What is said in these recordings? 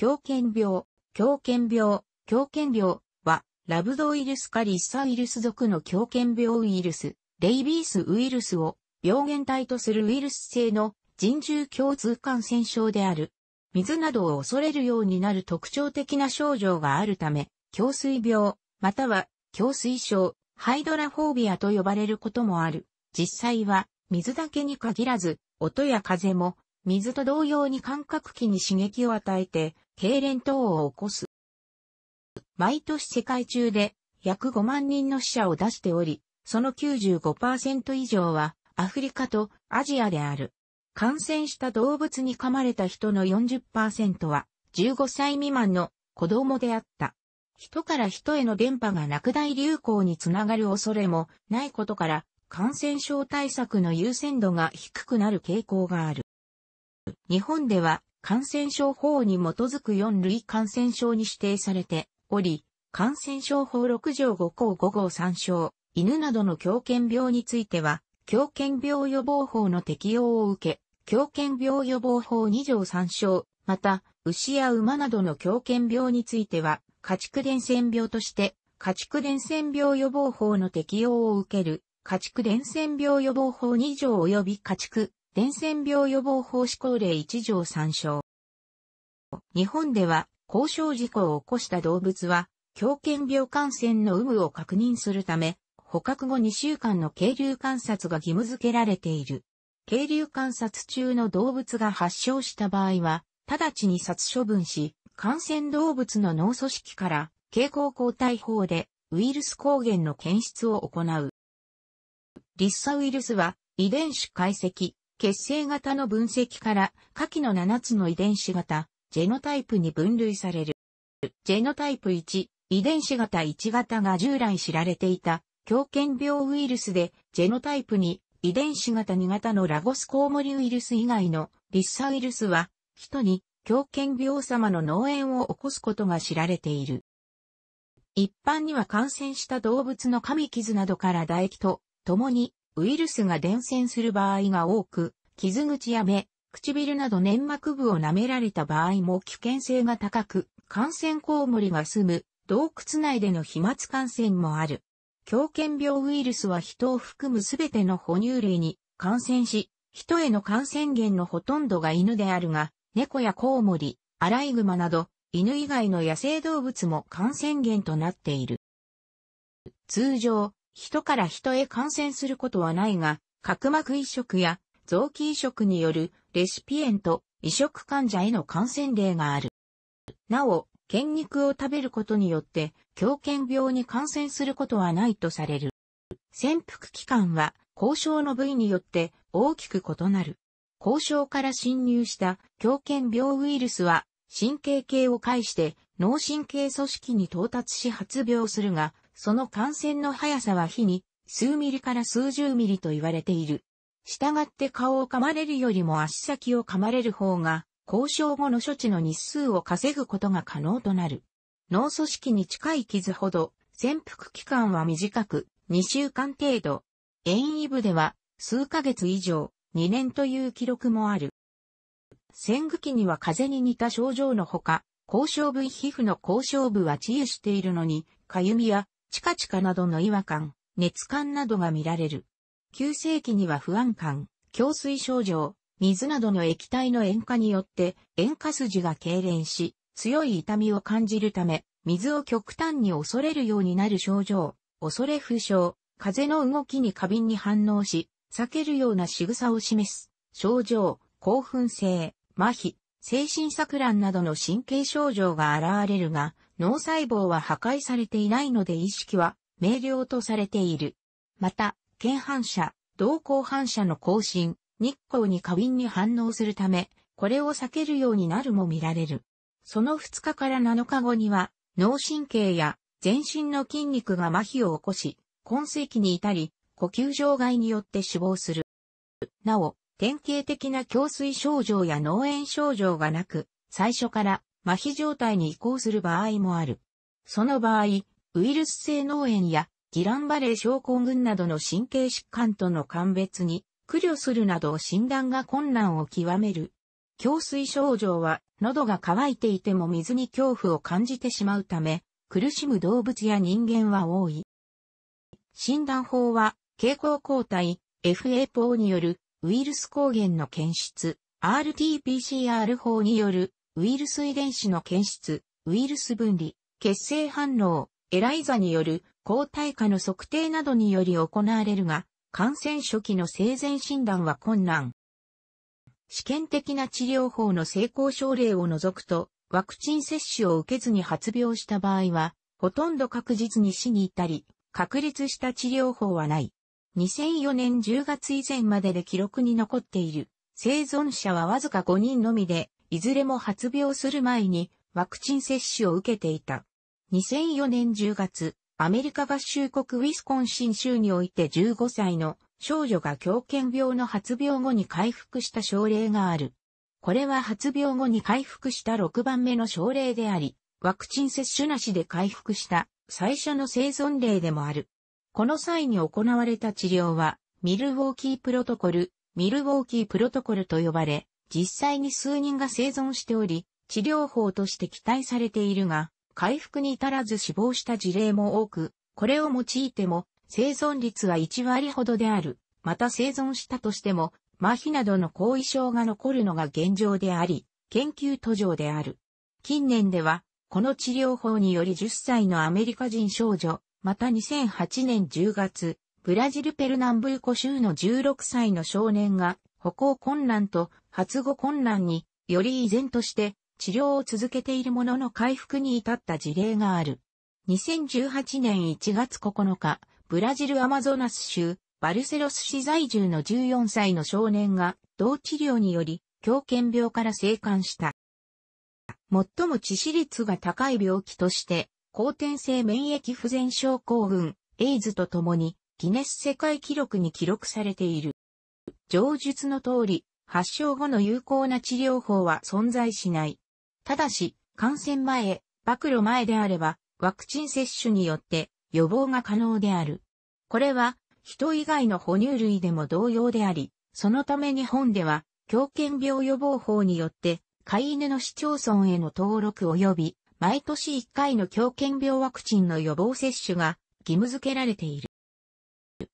狂犬病、狂犬病、狂犬病は、ラブドウイルスかリッサウイルス属の狂犬病ウイルス、レイビースウイルスを病原体とするウイルス性の人獣共通感染症である。水などを恐れるようになる特徴的な症状があるため、胸水病、または胸水症、ハイドラフォービアと呼ばれることもある。実際は、水だけに限らず、音や風も、水と同様に感覚器に刺激を与えて、痙攣等を起こす。毎年世界中で約5万人の死者を出しており、その95%以上はアフリカとアジアである。感染した動物に噛まれた人の40%は15歳未満の子供であった。人から人への電波が落第流行につながる恐れもないことから感染症対策の優先度が低くなる傾向がある。日本では感染症法に基づく4類感染症に指定されており、感染症法6条5項5号参照、犬などの狂犬病については、狂犬病予防法の適用を受け、狂犬病予防法2条参照、また、牛や馬などの狂犬病については、家畜伝染病として、家畜伝染病予防法の適用を受ける、家畜伝染病予防法2条及び家畜伝染病予防法施行令1条3章。日本では、交渉事故を起こした動物は、狂犬病感染の有無を確認するため、捕獲後2週間の渓流観察が義務付けられている。渓流観察中の動物が発症した場合は、直ちに殺処分し、感染動物の脳組織から蛍光抗体法でウイルス抗原の検出を行う。リッサウイルスは遺伝子解析、血清型の分析から下記の7つの遺伝子型、ジェノタイプに分類される。ジェノタイプ1、遺伝子型1型が従来知られていた狂犬病ウイルスで、ジェノタイプ2、遺伝子型2型のラゴスコウモリウイルス以外のリッサウイルスは、人に狂犬病様の脳炎を起こすことが知られている。一般には感染した動物の噛み傷などから唾液と共にウイルスが伝染する場合が多く、傷口や目、唇など粘膜部を舐められた場合も危険性が高く、感染コウモリが住む洞窟内での飛沫感染もある。狂犬病ウイルスは人を含むすべての哺乳類に感染し、人への感染源のほとんどが犬であるが、猫やコウモリ、アライグマなど、犬以外の野生動物も感染源となっている。通常、人から人へ感染することはないが、角膜移植や臓器移植によるレシピエント移植患者への感染例がある。なお、筋肉を食べることによって狂犬病に感染することはないとされる。潜伏期間は交渉の部位によって大きく異なる。交渉から侵入した狂犬病ウイルスは神経系を介して脳神経組織に到達し発病するが、その感染の速さは日に数ミリから数十ミリと言われている。したがって顔を噛まれるよりも足先を噛まれる方が、交渉後の処置の日数を稼ぐことが可能となる。脳組織に近い傷ほど、潜伏期間は短く、2週間程度。遠移部では、数ヶ月以上、2年という記録もある。潜具期には風邪に似た症状のほか、交渉部皮膚の交渉部は治癒しているのに、かゆみやチカチカなどの違和感、熱感などが見られる。急性期には不安感、胸水症状、水などの液体の塩化によって塩化筋が痙攣し、強い痛みを感じるため、水を極端に恐れるようになる症状、恐れ不症、風の動きに過敏に反応し、避けるような仕草を示す、症状、興奮性、麻痺、精神錯乱などの神経症状が現れるが、脳細胞は破壊されていないので意識は明瞭とされている。また、腱反射、動向反射の更新、日光に過敏に反応するため、これを避けるようになるも見られる。その2日から7日後には、脳神経や全身の筋肉が麻痺を起こし、昏睡期に至り、呼吸障害によって死亡する。なお、典型的な胸水症状や脳炎症状がなく、最初から麻痺状態に移行する場合もある。その場合、ウイルス性脳炎やギランバレー症候群などの神経疾患との鑑別に苦慮するなど診断が困難を極める。胸水症状は喉が渇いていても水に恐怖を感じてしまうため、苦しむ動物や人間は多い。診断法は、蛍光抗体、FA 法によるウイルス抗原の検出、RT-PCR 法によるウイルス遺伝子の検出、ウイルス分離、血清反応、エライザによる抗体価の測定などにより行われるが、感染初期の生前診断は困難。試験的な治療法の成功症例を除くと、ワクチン接種を受けずに発病した場合は、ほとんど確実に死に至り、確立した治療法はない。2004年10月以前までで記録に残っている、生存者はわずか5人のみで、いずれも発病する前にワクチン接種を受けていた。2004年10月、アメリカ合衆国ウィスコンシン州において15歳の少女が狂犬病の発病後に回復した症例がある。これは発病後に回復した6番目の症例であり、ワクチン接種なしで回復した最初の生存例でもある。この際に行われた治療は、ミルウォーキープロトコル、ミルウォーキープロトコルと呼ばれ、実際に数人が生存しており、治療法として期待されているが、回復に至らず死亡した事例も多く、これを用いても生存率は1割ほどである。また生存したとしても、麻痺などの後遺症が残るのが現状であり、研究途上である。近年では、この治療法により10歳のアメリカ人少女、また2008年10月、ブラジルペルナンブーコ州の16歳の少年が歩行困難と発語困難により依然として治療を続けているものの回復に至った事例がある。2018年1月9日、ブラジルアマゾナス州バルセロス市在住の14歳の少年が同治療により狂犬病から生還した。最も致死率が高い病気として、後天性免疫不全症候群、エイズとともに、ギネス世界記録に記録されている。上述の通り、発症後の有効な治療法は存在しない。ただし、感染前、暴露前であれば、ワクチン接種によって予防が可能である。これは、人以外の哺乳類でも同様であり、そのため日本では、狂犬病予防法によって、飼い犬の市町村への登録及び、毎年1回の狂犬病ワクチンの予防接種が義務付けられている。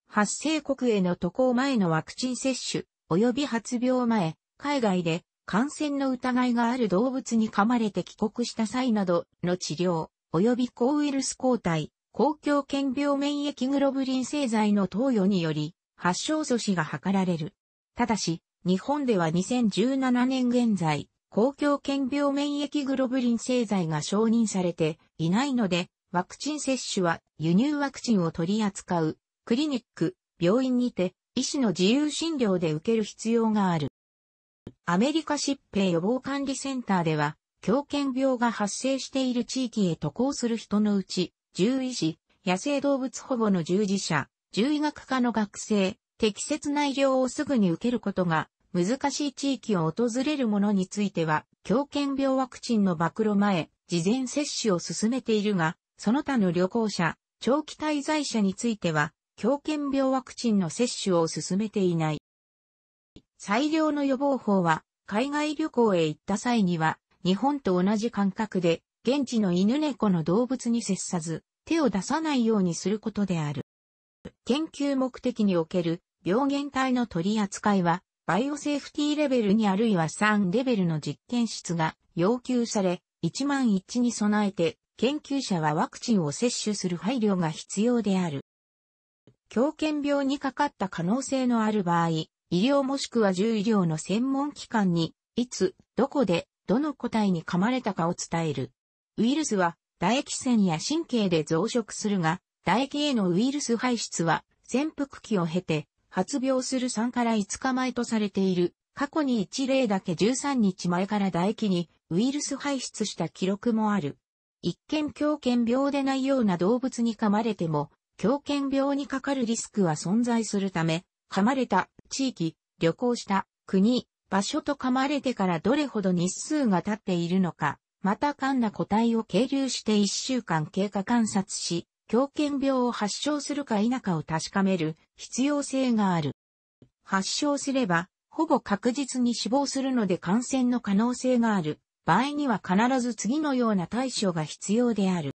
発生国への渡航前のワクチン接種、及び発病前、海外で感染の疑いがある動物に噛まれて帰国した際などの治療、及び抗ウイルス抗体、公共兼病免疫グロブリン製剤の投与により、発症阻止が図られる。ただし、日本では2017年現在、公共兼病免疫グロブリン製剤が承認されていないので、ワクチン接種は輸入ワクチンを取り扱うクリニック、病院にて医師の自由診療で受ける必要がある。アメリカ疾病予防管理センターでは、狂犬病が発生している地域へ渡航する人のうち、獣医師、野生動物保護の従事者、獣医学科の学生、適切な医療をすぐに受けることが難しい地域を訪れる者については、狂犬病ワクチンの暴露前、事前接種を進めているが、その他の旅行者、長期滞在者については、狂犬病ワクチンの接種を進めていない。最良の予防法は、海外旅行へ行った際には、日本と同じ感覚で、現地の犬猫の動物に接さず、手を出さないようにすることである。研究目的における病原体の取り扱いは、バイオセーフティーレベルにあるいは3レベルの実験室が要求され、1万1に備えて、研究者はワクチンを接種する配慮が必要である。狂犬病にかかった可能性のある場合、医療もしくは獣医療の専門機関に、いつ、どこで、どの個体に噛まれたかを伝える。ウイルスは唾液腺や神経で増殖するが、唾液へのウイルス排出は潜伏期を経て発病する3から5日前とされている。過去に1例だけ13日前から唾液にウイルス排出した記録もある。一見狂犬病でないような動物に噛まれても狂犬病にかかるリスクは存在するため、噛まれた地域、旅行した国、場所と噛まれてからどれほど日数が経っているのか、また噛んだ個体を経流して1週間経過観察し、狂犬病を発症するか否かを確かめる必要性がある。発症すれば、ほぼ確実に死亡するので感染の可能性がある。場合には必ず次のような対処が必要である。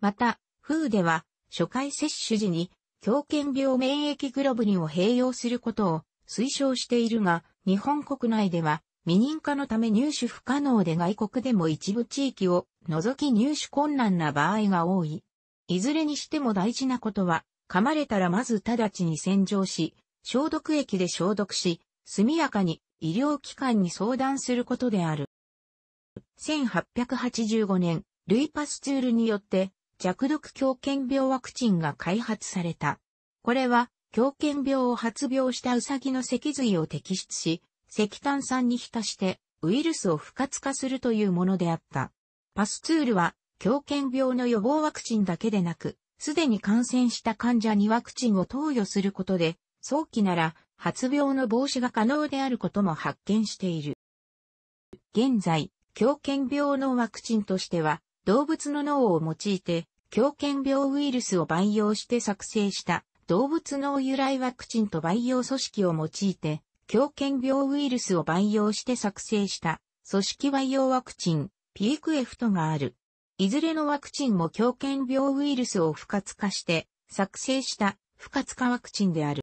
また、風では、初回接種時に狂犬病免疫グロブリンを併用することを推奨しているが、日本国内では未認可のため入手不可能で外国でも一部地域を除き入手困難な場合が多い。いずれにしても大事なことは、噛まれたらまず直ちに洗浄し、消毒液で消毒し、速やかに医療機関に相談することである。1885年、ルイパスツールによって弱毒狂犬病ワクチンが開発された。これは、狂犬病を発病したウサギの脊髄を摘出し、石炭酸に浸してウイルスを不活化するというものであった。パスツールは、狂犬病の予防ワクチンだけでなく、すでに感染した患者にワクチンを投与することで、早期なら発病の防止が可能であることも発見している。現在、狂犬病のワクチンとしては、動物の脳を用いて狂犬病ウイルスを培養して作成した動物脳由来ワクチンと培養組織を用いて、狂犬病ウイルスを培養して作成した組織培養ワクチン、ピークエフトがある。いずれのワクチンも狂犬病ウイルスを不活化して作成した不活化ワクチンである。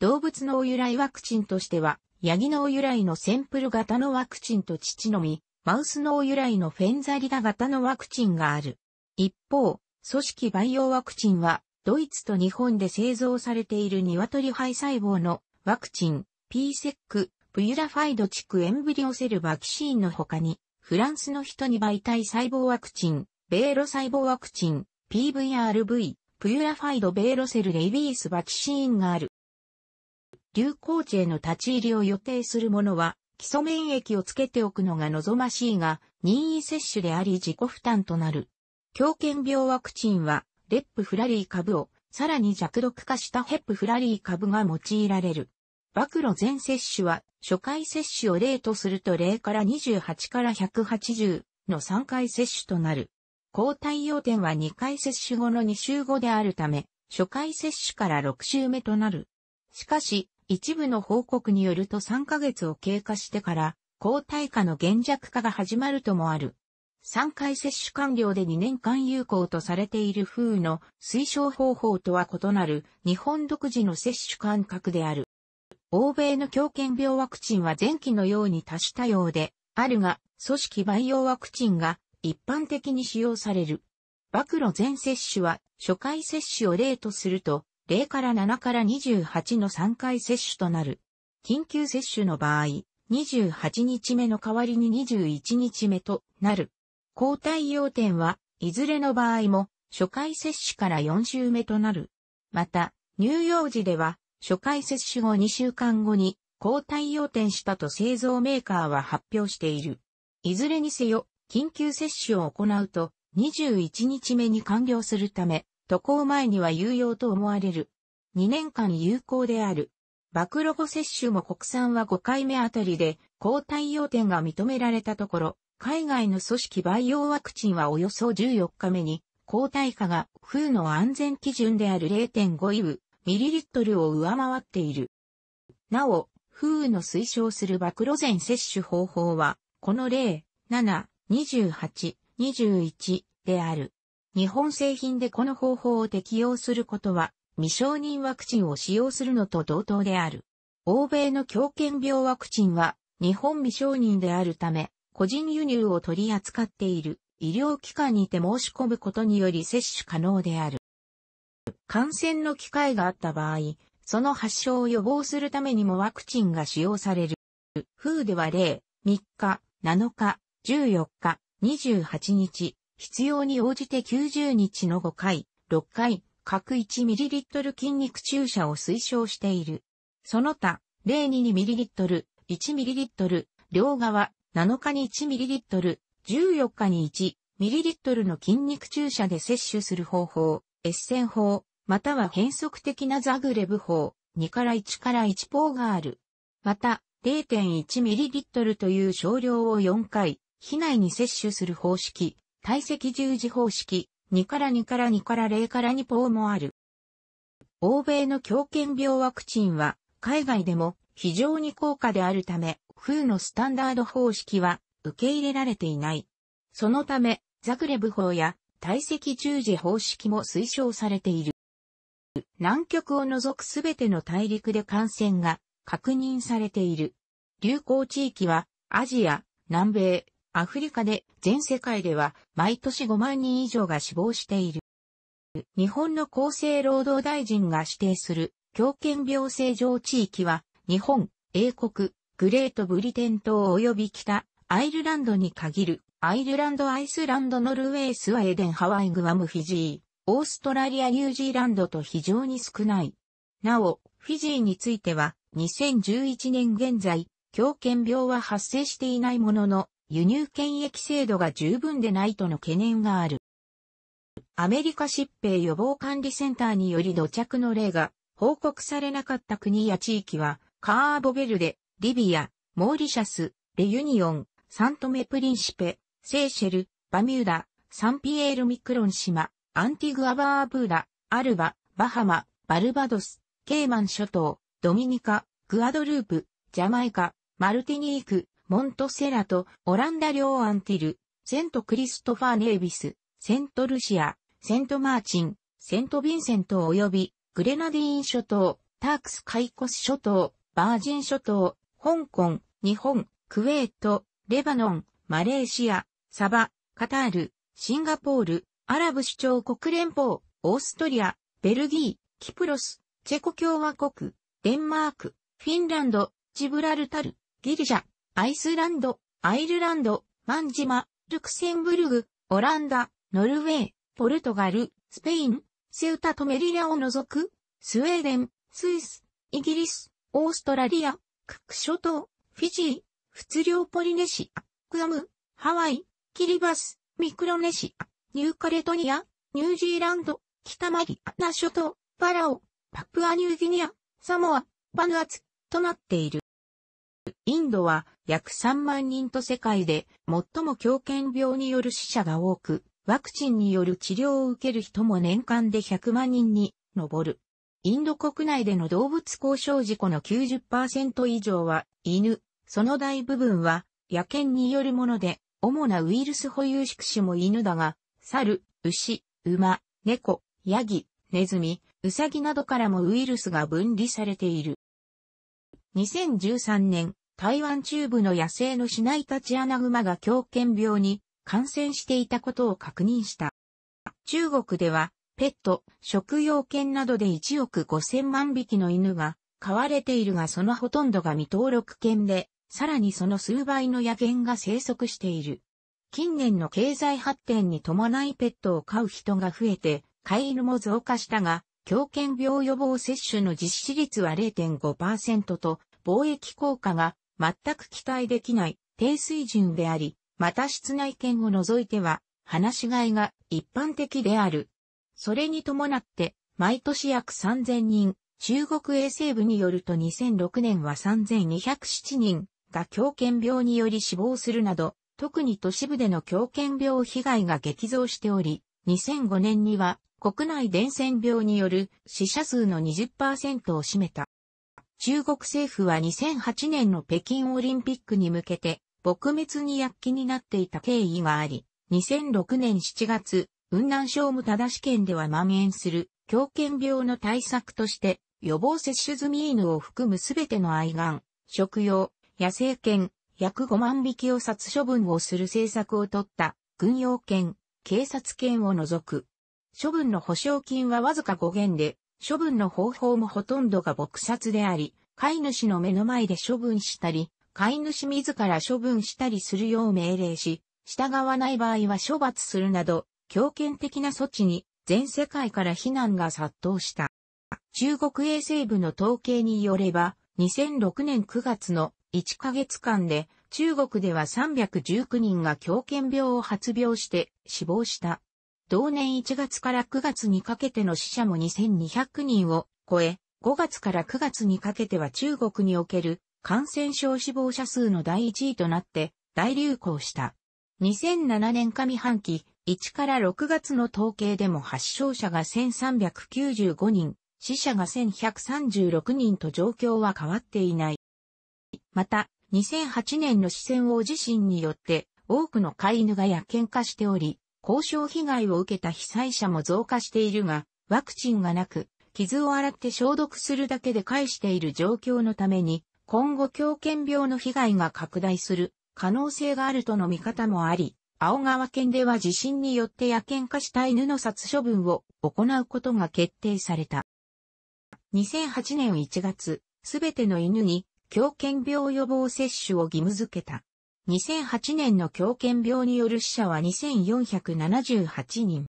動物脳由来ワクチンとしては、ヤギ脳由来のセンプル型のワクチンと父のみ、マウス脳由来のフェンザリダ型のワクチンがある。一方、組織培養ワクチンは、ドイツと日本で製造されている鶏肺細胞のワクチン、PSEC、プユラファイド地区エンブリオセルバキシーンの他に、フランスの人に媒体細胞ワクチン、ベーロ細胞ワクチン、PVRV、プユラファイドベーロセルレイビースバキシーンがある。流行地への立ち入りを予定する者は、基礎免疫をつけておくのが望ましいが、任意接種であり自己負担となる。狂犬病ワクチンは、レップフラリー株を、さらに弱毒化したヘップフラリー株が用いられる。暴露全接種は、初回接種を例とすると0から28から180の3回接種となる。抗体要点は2回接種後の2週後であるため、初回接種から6週目となる。しかし、一部の報告によると3ヶ月を経過してから、抗体化の減弱化が始まるともある。3回接種完了で2年間有効とされている風の推奨方法とは異なる日本独自の接種間隔である。欧米の狂犬病ワクチンは前期のように多種多様であるが、組織培養ワクチンが一般的に使用される。暴露全接種は初回接種を0とすると、0から7から28の3回接種となる。緊急接種の場合、28日目の代わりに21日目となる。抗体要点は、いずれの場合も、初回接種から4週目となる。また、乳幼児では、初回接種後2週間後に、抗体要点したと製造メーカーは発表している。いずれにせよ、緊急接種を行うと、21日目に完了するため、渡航前には有用と思われる。2年間有効である。暴露後接種も国産は5回目あたりで、抗体要点が認められたところ、海外の組織培養ワクチンはおよそ14日目に、抗体価が風の安全基準である0.5イブ、ミリリットルを上回っている。なお、風の推奨する暴露前接種方法は、この0、7、28、21である。日本製品でこの方法を適用することは、未承認ワクチンを使用するのと同等である。欧米の狂犬病ワクチンは、日本未承認であるため、個人輸入を取り扱っている医療機関にて申し込むことにより接種可能である。感染の機会があった場合、その発症を予防するためにもワクチンが使用される。風では0、3日、7日、14日、28日、必要に応じて90日の5回、6回、各 1ml 筋肉注射を推奨している。その他、022ml、1ml、両側、7日に 1ml、14日に 1ml の筋肉注射で摂取する方法、エッセン法、または変則的なザグレブ法、2から1から1ポーがある。また、0.1ml という少量を4回、機内に摂取する方式、体積十字方式、2から2から2から0から2ポーもある。欧米の狂犬病ワクチンは、海外でも非常に高価であるため、風のスタンダード方式は受け入れられていない。そのため、ザクレブ法や体積十字方式も推奨されている。南極を除くすべての大陸で感染が確認されている。流行地域はアジア、南米、アフリカで全世界では毎年5万人以上が死亡している。日本の厚生労働大臣が指定する狂犬病性上地域は日本、英国、グレートブリテン島及び北、アイルランドに限る、アイルランド、アイスランド、ノルウェー、スウェーデン、ハワイ、グアム、フィジー、オーストラリア、ニュージーランドと非常に少ない。なお、フィジーについては、2011年現在、狂犬病は発生していないものの、輸入検疫制度が十分でないとの懸念がある。アメリカ疾病予防管理センターにより土着の例が報告されなかった国や地域は、カーボベルデ、リビア、モーリシャス、レユニオン、サントメプリンシペ、セーシェル、バミューダ、サンピエールミクロン島、アンティグアバーブーラ、アルバ、バハマ、バルバドス、ケイマン諸島、ドミニカ、グアドループ、ジャマイカ、マルティニーク、モントセラと、オランダ領アンティル、セントクリストファー・ネイビス、セントルシア、セントマーチン、セントヴィンセント及び、グレナディーン諸島、タークス・カイコス諸島、バージン諸島、香港、日本、クウェート、レバノン、マレーシア、サバ、カタール、シンガポール、アラブ首長国連邦、オーストリア、ベルギー、キプロス、チェコ共和国、デンマーク、フィンランド、ジブラルタル、ギリシャ、アイスランド、アイルランド、マンジマ、ルクセンブルグ、オランダ、ノルウェー、ポルトガル、スペイン、セウタとメリラを除く、スウェーデン、スイス、イギリス、オーストラリア、クク諸島、フィジー、仏領ポリネシア、グアム、ハワイ、キリバス、ミクロネシア、ニューカレトニア、ニュージーランド、北マリアナ諸島、パラオ、パプアニューギニア、サモア、パヌアツ、となっている。インドは約3万人と世界で最も狂犬病による死者が多く、ワクチンによる治療を受ける人も年間で100万人に上る。インド国内での動物交渉事故の90%以上は犬、その大部分は野犬によるもので、主なウイルス保有宿主も犬だが、猿、牛、馬、猫、ヤギ、ネズミ、ウサギなどからもウイルスが分離されている。2013年、台湾中部の野生のシナイタチアナグマが狂犬病に感染していたことを確認した。中国ではペット、食用犬などで1億5000万匹の犬が飼われているがそのほとんどが未登録犬で、さらにその数倍の野犬が生息している。近年の経済発展に伴いペットを飼う人が増えて、飼い犬も増加したが、狂犬病予防接種の実施率は0.5%と、貿易効果が全く期待できない低水準であり、また室内犬を除いては、話し飼いが一般的である。それに伴って、毎年約3000人、中国衛生部によると2006年は3207人が狂犬病により死亡するなど、特に都市部での狂犬病被害が激増しており、2005年には国内伝染病による死者数の20%を占めた。中国政府は2008年の北京オリンピックに向けて、撲滅に躍起になっていた経緯があり、2006年7月、雲南省無正し県では蔓延する狂犬病の対策として、予防接種済み犬を含むすべての愛玩、食用、野生犬、約5万匹を殺処分をする政策を取った軍用犬、警察犬を除く。処分の保証金はわずか5元で、処分の方法もほとんどが撲殺であり、飼い主の目の前で処分したり、飼い主自ら処分したりするよう命令し、従わない場合は処罰するなど、強権的な措置に全世界から非難が殺到した。中国衛生部の統計によれば、2006年9月の1ヶ月間で中国では319人が狂犬病を発病して死亡した。同年1月から9月にかけての死者も2200人を超え、5月から9月にかけては中国における感染症死亡者数の第1位となって大流行した。2007年上半期、1から6月の統計でも発症者が1395人、死者が1136人と状況は変わっていない。また、2008年の四川大地震によって多くの飼い犬が野犬化しており、交渉被害を受けた被災者も増加しているが、ワクチンがなく、傷を洗って消毒するだけで返している状況のために、今後狂犬病の被害が拡大する可能性があるとの見方もあり、青川県では地震によって野犬化した犬の殺処分を行うことが決定された。2008年1月、すべての犬に狂犬病予防接種を義務付けた。2008年の狂犬病による死者は2478人。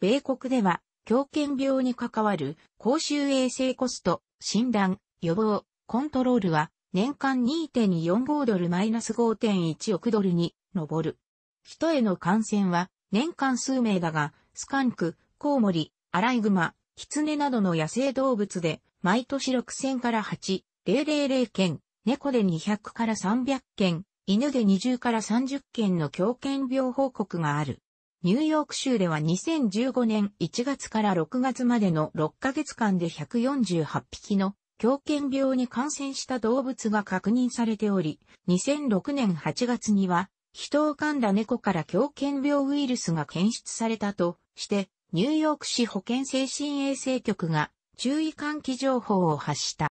米国では狂犬病に関わる公衆衛生コスト、診断、予防、コントロールは年間2.45ドルマイナス5.1億ドルに上る。人への感染は年間数名だが、スカンク、コウモリ、アライグマ、キツネなどの野生動物で、毎年6000から8000件、猫で200から300件、犬で20から30件の狂犬病報告がある。ニューヨーク州では2015年1月から6月までの6ヶ月間で148匹の狂犬病に感染した動物が確認されており、2006年8月には人を噛んだ猫から狂犬病ウイルスが検出されたとして、ニューヨーク市保健精神衛生局が注意喚起情報を発した。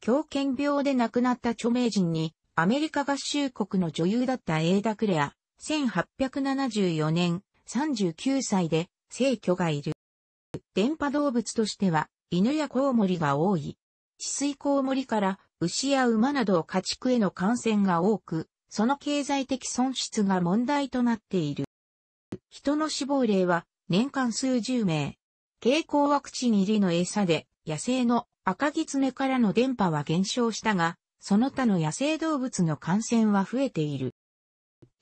狂犬病で亡くなった著名人に、アメリカ合衆国の女優だったエーダ・クレア、1874年、39歳で、生居がいる。電波動物としては、犬やコウモリが多い。治水コウモリから、牛や馬など家畜への感染が多く、その経済的損失が問題となっている。人の死亡例は年間数十名。蛍光ワクチン入りの餌で野生の赤ギツからの電波は減少したが、その他の野生動物の感染は増えている。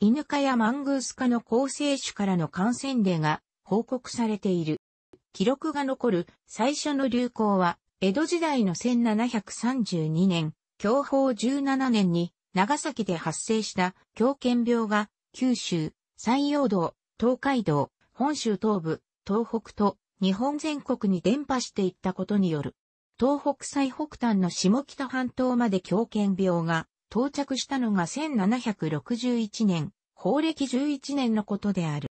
イヌ科やマングース科の構成種からの感染例が報告されている。記録が残る最初の流行は、江戸時代の1732年、享保17年に長崎で発生した狂犬病が九州、山陽道、東海道、本州東部、東北と日本全国に伝播していったことによる。東北最北端の下北半島まで狂犬病が到着したのが1761年、法暦11年のことである。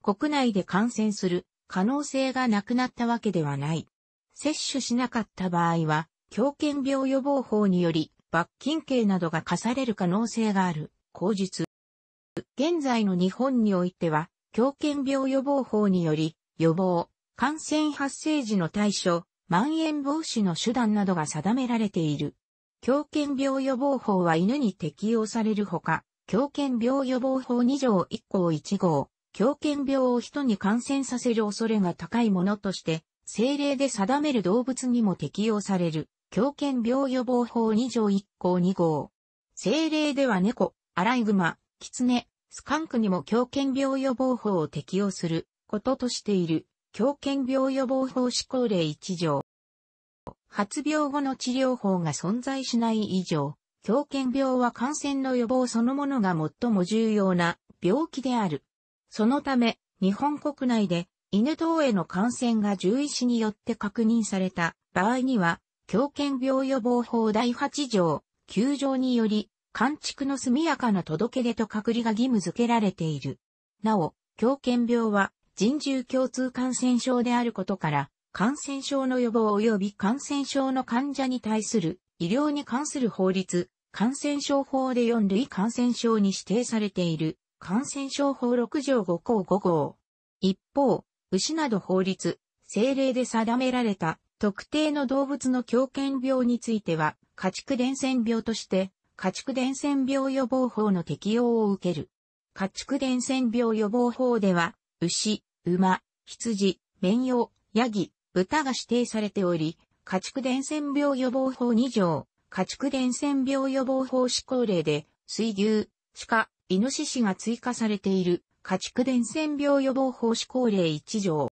国内で感染する可能性がなくなったわけではない。接種しなかった場合は、狂犬病予防法により罰金刑などが課される可能性がある、口実。現在の日本においては、狂犬病予防法により、予防、感染発生時の対処、まん延防止の手段などが定められている。狂犬病予防法は犬に適用されるほか、狂犬病予防法2条1項1号、狂犬病を人に感染させる恐れが高いものとして、政令で定める動物にも適用される。狂犬病予防法2条1項2号。政令では猫、アライグマ、キツネ、スカンクにも狂犬病予防法を適用することとしている狂犬病予防法施行令1条。発病後の治療法が存在しない以上、狂犬病は感染の予防そのものが最も重要な病気である。そのため、日本国内で犬等への感染が獣医師によって確認された場合には、狂犬病予防法第8条、9条により、完畜の速やかな届け出と隔離が義務付けられている。なお、狂犬病は人獣共通感染症であることから、感染症の予防及び感染症の患者に対する医療に関する法律、感染症法で4類感染症に指定されている、感染症法6条5項5号。一方、牛など法律、政令で定められた特定の動物の狂犬病については、家畜伝染病として、家畜伝染病予防法の適用を受ける。家畜伝染病予防法では、牛、馬、羊、綿羊、ヤギ、豚が指定されており、家畜伝染病予防法2条、家畜伝染病予防法施行令で、水牛、鹿、イノシシが追加されている、家畜伝染病予防法施行令1条。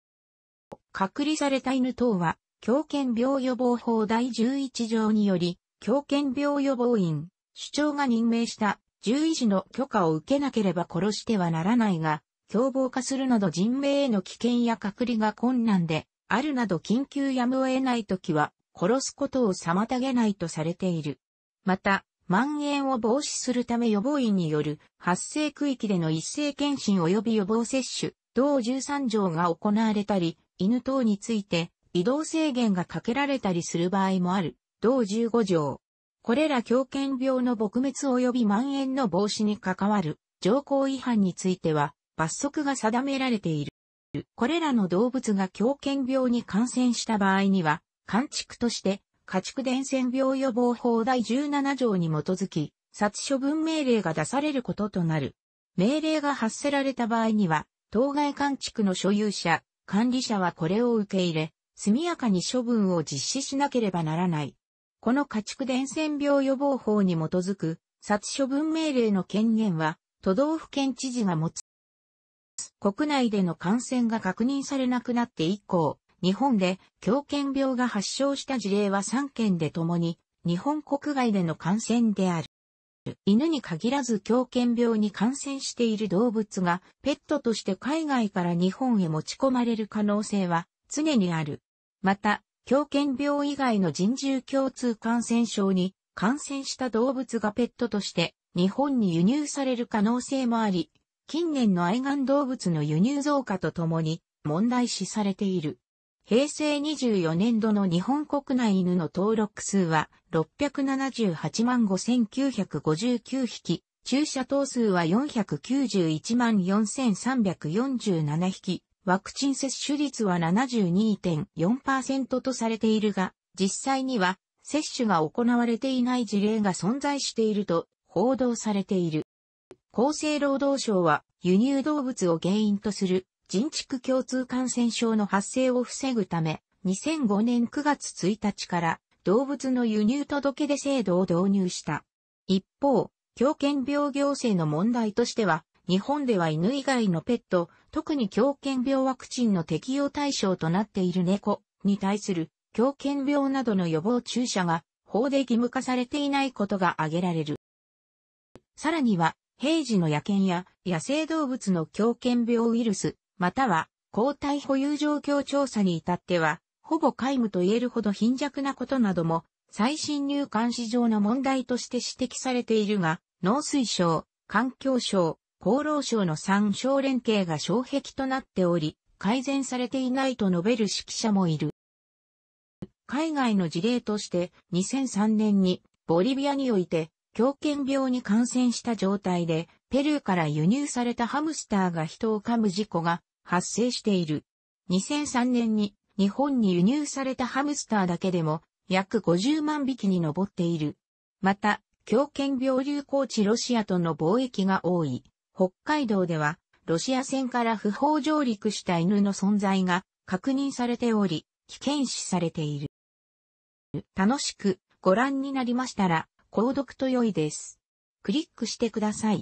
隔離された犬等は、狂犬病予防法第11条により、狂犬病予防院、主張が任命した獣医師の許可を受けなければ殺してはならないが、凶暴化するなど人命への危険や隔離が困難で、あるなど緊急やむを得ないときは、殺すことを妨げないとされている。また、蔓延を防止するため予防院による発生区域での一斉検診及び予防接種、同13条が行われたり、犬等について、移動制限がかけられたりする場合もある、同15条。これら狂犬病の撲滅及び蔓延の防止に関わる条項違反については罰則が定められている。これらの動物が狂犬病に感染した場合には、患畜として家畜伝染病予防法第17条に基づき、殺処分命令が出されることとなる。命令が発せられた場合には、当該患畜の所有者、管理者はこれを受け入れ、速やかに処分を実施しなければならない。この家畜伝染病予防法に基づく殺処分命令の権限は都道府県知事が持つ。国内での感染が確認されなくなって以降、日本で狂犬病が発症した事例は3件でともに日本国外での感染である。犬に限らず狂犬病に感染している動物がペットとして海外から日本へ持ち込まれる可能性は常にある。また、狂犬病以外の人獣共通感染症に感染した動物がペットとして日本に輸入される可能性もあり、近年の愛玩動物の輸入増加とともに問題視されている。平成24年度の日本国内犬の登録数は678万5959匹、注射頭数は491万4347匹、ワクチン接種率は72.4%とされているが、実際には接種が行われていない事例が存在していると報道されている。厚生労働省は輸入動物を原因とする人畜共通感染症の発生を防ぐため、2005年9月1日から動物の輸入届出制度を導入した。一方、狂犬病行政の問題としては、日本では犬以外のペット、特に狂犬病ワクチンの適用対象となっている猫に対する狂犬病などの予防注射が法で義務化されていないことが挙げられる。さらには、平時の野犬や野生動物の狂犬病ウイルス、または抗体保有状況調査に至っては、ほぼ皆無と言えるほど貧弱なことなども、最新入管市場の問題として指摘されているが、農水省、環境省、厚労省の3照連携が障壁となっており、改善されていないと述べる指揮者もいる。海外の事例として2003年にボリビアにおいて狂犬病に感染した状態でペルーから輸入されたハムスターが人を噛む事故が発生している。2003年に日本に輸入されたハムスターだけでも約50万匹に上っている。また、狂犬病流行地ロシアとの貿易が多い。北海道では、ロシア船から不法上陸した犬の存在が確認されており、危険視されている。楽しくご覧になりましたら、購読と良いです。クリックしてください。